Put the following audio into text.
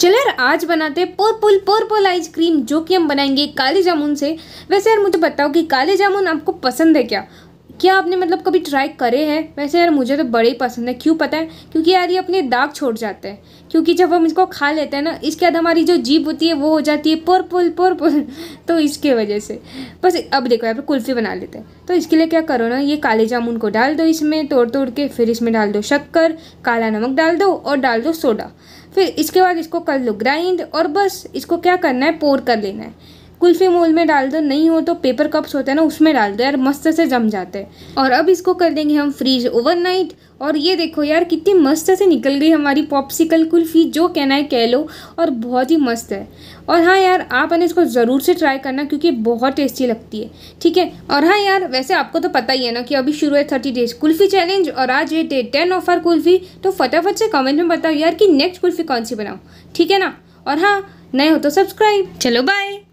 चले यार आज बनाते हैं पर्पल पर्पल आइसक्रीम जो कि हम बनाएंगे काले जामुन से वैसे यार मुझे बताओ कि काले जामुन आपको पसंद है क्या क्या आपने मतलब कभी ट्राई करे हैं वैसे यार मुझे तो बड़े ही पसंद है क्यों पता है क्योंकि यार ये अपने दाग छोड़ जाते हैं क्योंकि जब हम इसको खा लेते हैं ना इसके बाद हमारी जो जीप होती है वो हो जाती है पुर पुल तो इसके वजह से बस अब देखो यार कुल्फ़ी बना लेते हैं तो इसके लिए क्या करो ना ये काले जामुन को डाल दो इसमें तोड़ तोड़ के फिर इसमें डाल दो शक्कर काला नमक डाल दो और डाल दो सोडा फिर इसके बाद इसको कर लो ग्राइंड और बस इसको क्या करना है पोर कर लेना है कुल्फ़ी मोल में डाल दो नहीं हो तो पेपर कप्स होते हैं ना उसमें डाल दो यार मस्त से जम जाते हैं और अब इसको कर देंगे हम फ्रीज ओवरनाइट और ये देखो यार कितनी मस्त से निकल गई हमारी पॉप्सिकल कुल्फ़ी जो कहना है कह लो और बहुत ही मस्त है और हाँ यार आप है इसको ज़रूर से ट्राई करना क्योंकि बहुत टेस्टी लगती है ठीक है और हाँ यार वैसे आपको तो पता ही है ना कि अभी शुरू है थर्टी डेज कुल्फ़ी चैलेंज और आज ये day ten of our kulfi तो फटाफट से कमेंट में बताओ यार कि नेक्स्ट कुल्फ़ी कौन सी बनाओ ठीक है ना और हाँ नए हो तो सब्सक्राइब चलो बाय